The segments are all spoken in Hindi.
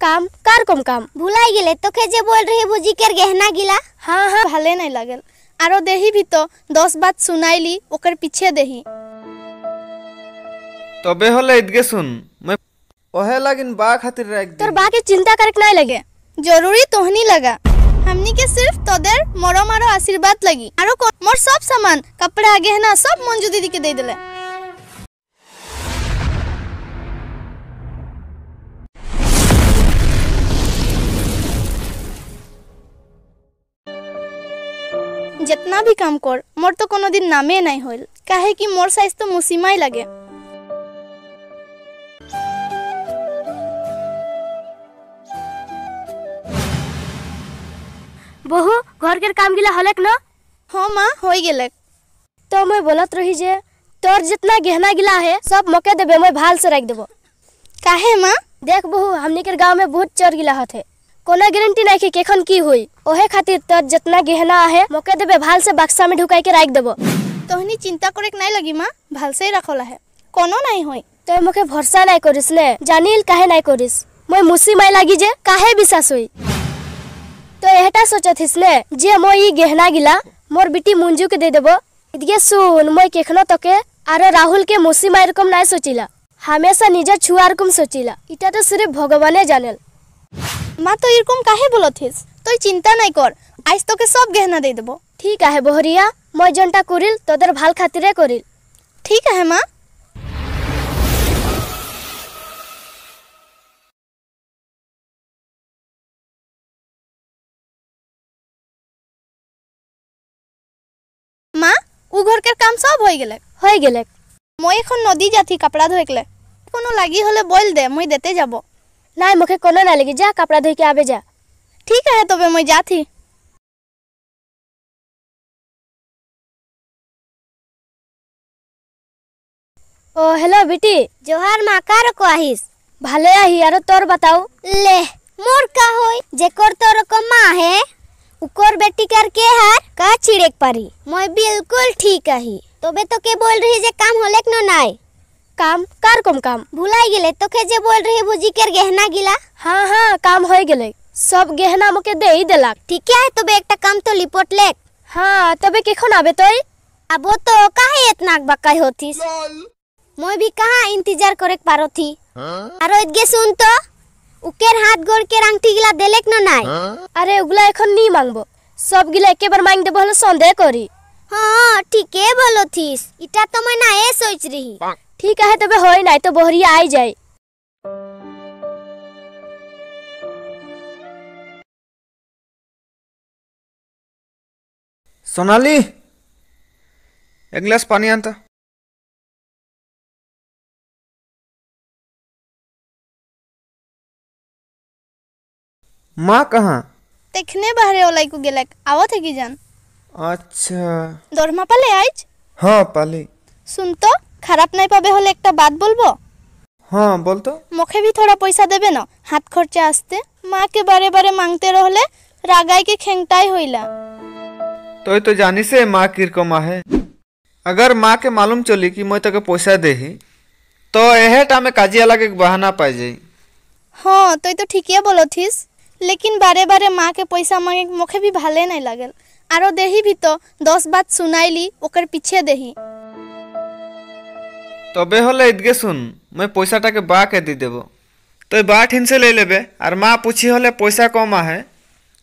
काम कार कम काम भुलाई गेले तो खेजे बोल रही बुजी के गहना गिला हाँ हाँ भले नहीं लगल आरो देही भी तो दस बात सुनाइली ओकर पीछे देही तबे तो होले इदगे सुन मैं ओहे लागिन बा खातिर रख तोर बा के चिंता करक नहीं लगे जरूरी तोहनी लगा हमनी के सिर्फ तोदर मरो मारो आशीर्वाद लगी आरो मोर सब सामान कपड़ा गहना सब मंजू दीदी के दे दिले जितना भी काम कर मोर तो कोनो दिन नामे नहीं होल काहे कि मोर साइज तो मुसीमा ही लगे बहु घर के काम गिला हलक ना हाँ माँ हो गलक तो मैं बोलत रही जे तोर जितना गहना गिला है सब मौके देवे मैं भाल से रख देबो काहे माँ देख बहु हमने के गांव में बहुत चोर गिला होते कोनो गारंटी नहीं कि केखन की हुई ओहे खातिर तो जितना गहना है मौके देवे भाल से बक्सा में ढुकाई के रख देबो तोहनी चिंता करे नहीं लगी माँ भाल से ही है कोनो नहीं हुई तो मुखे भरोसा नहीं करिस ले जानिल काहे नहीं करिस मैं मुसी माई लगी जे काहे विश्वास हुई तो एहटा सोचत हिसले जे मो ई गहना गिला मोर बिटी मुंजू के दे देबो इदिगे सुन मैं केखनो तके आरो राहुल के मुसी मायर कम नहीं सोचिला हमेशा निजे छुआर कम सोचिला इटा तो सिर्फ भगवाने जानेल মা তো এরকম কাহে বলতিস তুই চিন্তা নাই কর আজ তোকে সব গহনা দিয়ে দেব ঠিক আহে বহরিয়া মই জনটা করিল তোদের ভাল খাতিরে করিল ঠিক আহে মা মা ও ঘরকের কাম সব হয়ে গেলে হয়ে গেলে মই এখন নদী যাতি কাপড়া ধোয়কলে কোনো লাগি হলে বল দে মই দেতে যাব ना मुखे कोनो ना लगी जा कपड़ा धोई के आवे जा ठीक है तबे तो मैं जाती ओ हेलो बेटी जोहार मा का रको आहिस भले आही यार तोर बताओ ले मोर का होई जेकर तोर को मा है उकर बेटी कर के हर का छिड़ेक पारी मैं बिल्कुल ठीक आही तोबे तो के बोल रही जे काम होलेक न नाय काम कार कम काम भुलाई गेले तो के जे बोल रहे बुजी केर गहना गिला हाँ हाँ काम हो गेले सब गहना मके दे ही देलक ठीक है तबे एकटा काम तो लिपोट लेक हाँ तबे कखन आबे तोय आबो तो काहे इतना बकाई होतिस মই भी कहा इंतजार करे पारो थी आरो इदगे सुन तो उकेर हाथ गोड़ के आंगठी गिला देलेक न নাই আরে ওগুলা এখন নি মাংবো সব গিলা একেবার মাং দেবো হলো সন্দেহ করি হ্যাঁ ঠিকই বলো থিস এটা তো মই না এ সোচ রহি ঠিক আছে তবে হয় নাই তো বহরিয়া আই যায় সোনালি এক গ্লাস পানি আনতা মা কাহা দেখনে বাহারে ওলাইকু গেলাক আও থেকে যান আচ্ছা দরমা পালে আইজ হ্যাঁ পালি শুনতো খারাপ নাই পাবে হলে একটা বাদ বলবো হ্যাঁ বলতো মুখে ভি থোড়া পয়সা দেবে না হাত খরচা আসতে মাকে বারে বারে মাংতে রহলে রাগাইকে খেংটাই হইলা তুই তো জানিস মা কিরকম আহে अगर माँ के मालूम चली कि मैं तक पैसा दे ही, तो एहे टा में काजिया लागे बहाना पाई जाई हाँ तो तो ठीकिया बोलो थीस लेकिन बारे बारे माँ के पैसा मांगे मुखे भी भाले नहीं लागल आरो देही भी तो दस बात सुनाइली ओकर पीछे देही তবে হলে ইদগে শুন মুই পয়সাটাকে বা কে দি দেব তুই বা ঠিনসে লই লেবে আর মা পুছি হলে পয়সা কম আহে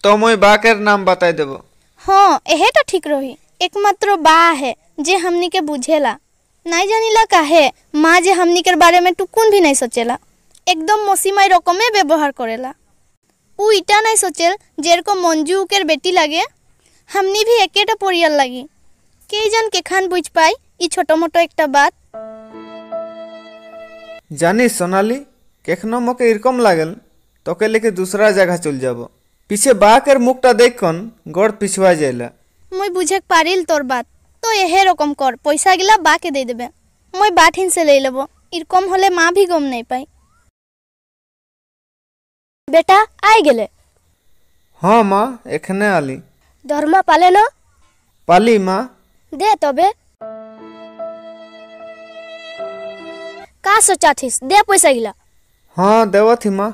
তো মুই বা কের নাম বাতাই দেব হ্যাঁ এহে তো ঠিক রহি একমাত্র বা আহে যে হামনিকে বুঝেলা নাই জানিলা কাহে মা যে হামনিকের বারে মে টুকুন ভি নাই সচেলা একদম মসিমাই রকমে ব্যবহার করেলা উ ইটা নাই সোচেল যেরকম মঞ্জু উকের বেটি লাগে হামনি ভি একেটা পরিয়াল লাগি কেইজন কেখান বুঝ পাই ই ছোট মোটো একটা বাত জানিস সোনালি কেখন মোকে এরকম লাগেল তোকে লেখে দুসরা জায়গা চল যাব পিছে বাকের মুখটা দেখখন গড় পিছুয়া যাইলা মুই বুঝে পারিল তোর বাত তো এহে রকম কর পয়সা গিলা বাকে দিয়ে দেবে মই বাট হিনসে লই লব এরকম হলে মা ভি গম নাই পাই বেটা আই গেলে হ্যাঁ মা এখানে আলি ধর্মা পালে না পালি মা দে তবে का सोचा थीस दे पैसा गिला हाँ देवा थी माँ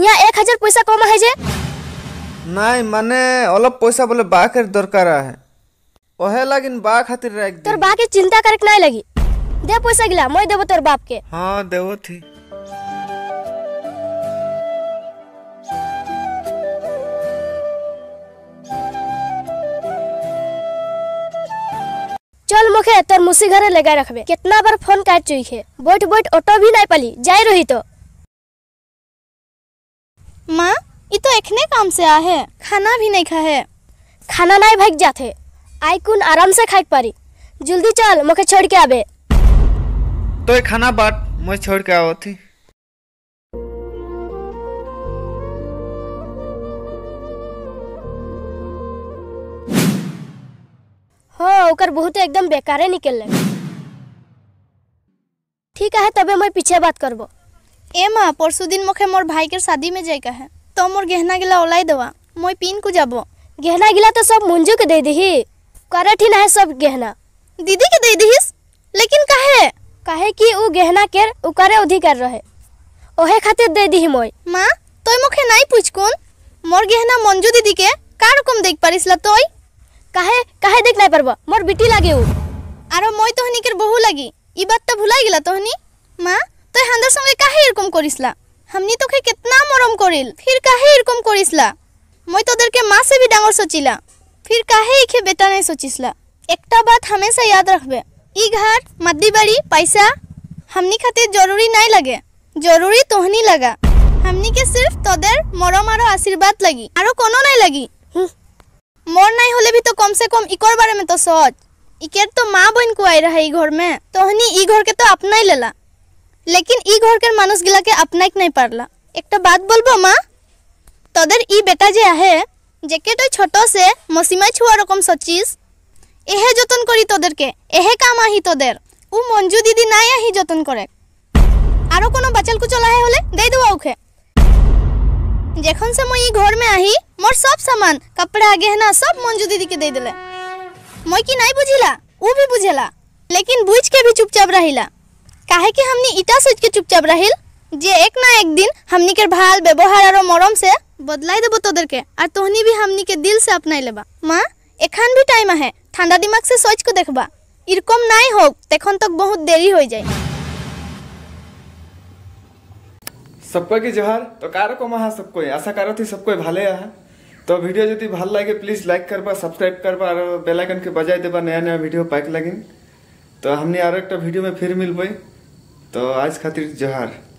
यहाँ एक हजार पैसा कम है जे नहीं माने অলপ পয়সা বলে বাকের দরকার আছে ওহে লাগিন বা খাতির রাখ তোর বাকে চিন্তা করক নাই লাগি দে পয়সা গিলা মই দেব তোর বাপ के हाँ देवो थी मोखे तोर मुसी घरे लगा रखबे कितना बार फोन काट चुई है बैठ बैठ ऑटो भी नहीं पाली जाए रही तो माँ ये तो एखने काम से आ है खाना भी नहीं खा है खाना नहीं भाग जाते आई कुन आराम से खाई पारी जल्दी चल मुखे छोड़ के आबे तो खाना बाट मैं छोड़ के आओ थी ओकर बहुत एकदम बेकारे निकल ले ठीक है तबे मैं पीछे बात करब ए माँ परसों दिन मुखे मोर भाई के शादी में जाए का है तो मोर गहना गिला ओलाई देवा मैं पीन को जाबो गहना गिला तो सब मुंजू के दे दही कर ही ना है सब गहना दीदी के दे दही लेकिन कहे कहे कि वो गहना के उकरे अधिकार रहे ओहे खातिर दे दी मोय माँ तो मुखे नहीं पूछ कौन मोर गहना मंजू दीदी के का रकम देख पारिस ला तोय কাহে কাহে দেখ নাই পাৰ মোৰ বিটি লাগে ও আৰু মই তহনিকে বহু লাগি ইবাৰ তই ভুলাই গিলা তহনি মা তই সান্দৰ চঙে কাহে এৰকম কৰিছিলা হামনি তোকে কেতনা মৰম কৰিল ফিৰ কাহে এৰকম কৰিছিলা মই তোদেৰকে মাছে বি ডাঙৰ চচিলা ফিৰ কাহে ইখে বেটা নাই চচিছিলা একটা বাত হামেচা ইয়াদ ৰাখবে ই ঘাট মাদ্দি পাইছা হামনি খাতিৰ জৰুৰী নাই লাগে জৰুৰী তহনি লাগা হামনিকে চিৰ্ফ তদেৰ মৰম আৰু আশীৰ্বাদ লাগি আৰু কোনো নাই লাগি मोर नहीं होले भी तो कम से कम इकोर बारे में तो सोच इकेर तो माँ बहन को आई रहा घर में तोहनी ई घर के तो अपना ही लेला लेकिन ई घर के मानुष गिला के अपना नहीं पारला एक बात बोलबो माँ তোদের ই বেটা যে আহে যেকে তুই ছোট সে মসিমা ছুয়া রকম সচিস এহে যতন করি তোদেরকে এহে কাম আহি তোদের ও মঞ্জু দিদি নাই আহি যতন করে আরও কোনো বাচাল কুচল আহে হলে जखन से मई घर में आही मोर सब सामान कपड़ा गहना सब मंजू दीदी के दे देले मई की नहीं बुझिला वो भी बुझेला लेकिन बुझ के भी चुपचाप रहिला काहे कि हमनी इटा सोच के चुपचाप रहिल जे एक ना एक दिन हमनी के भाल व्यवहार और मरम से बदलाई देबो तोदर के और तोहनी भी हमनी के दिल से अपनाई लेबा माँ एखन भी टाइम है ठंडा दिमाग से सोच को देखबा इरकम नहीं हो तखन तक बहुत देरी हो जाए सबको की जोहार तो कारो को महा सबको आशा करो थी सबको भले आ तो वीडियो जो भल लगे प्लीज लाइक करवा सब्सक्राइब करवा और बेलाइकन के बजाय देवा नया नया वीडियो पाक लगिन तो हमने और एक वीडियो में फिर मिलबे तो आज खातिर जोहार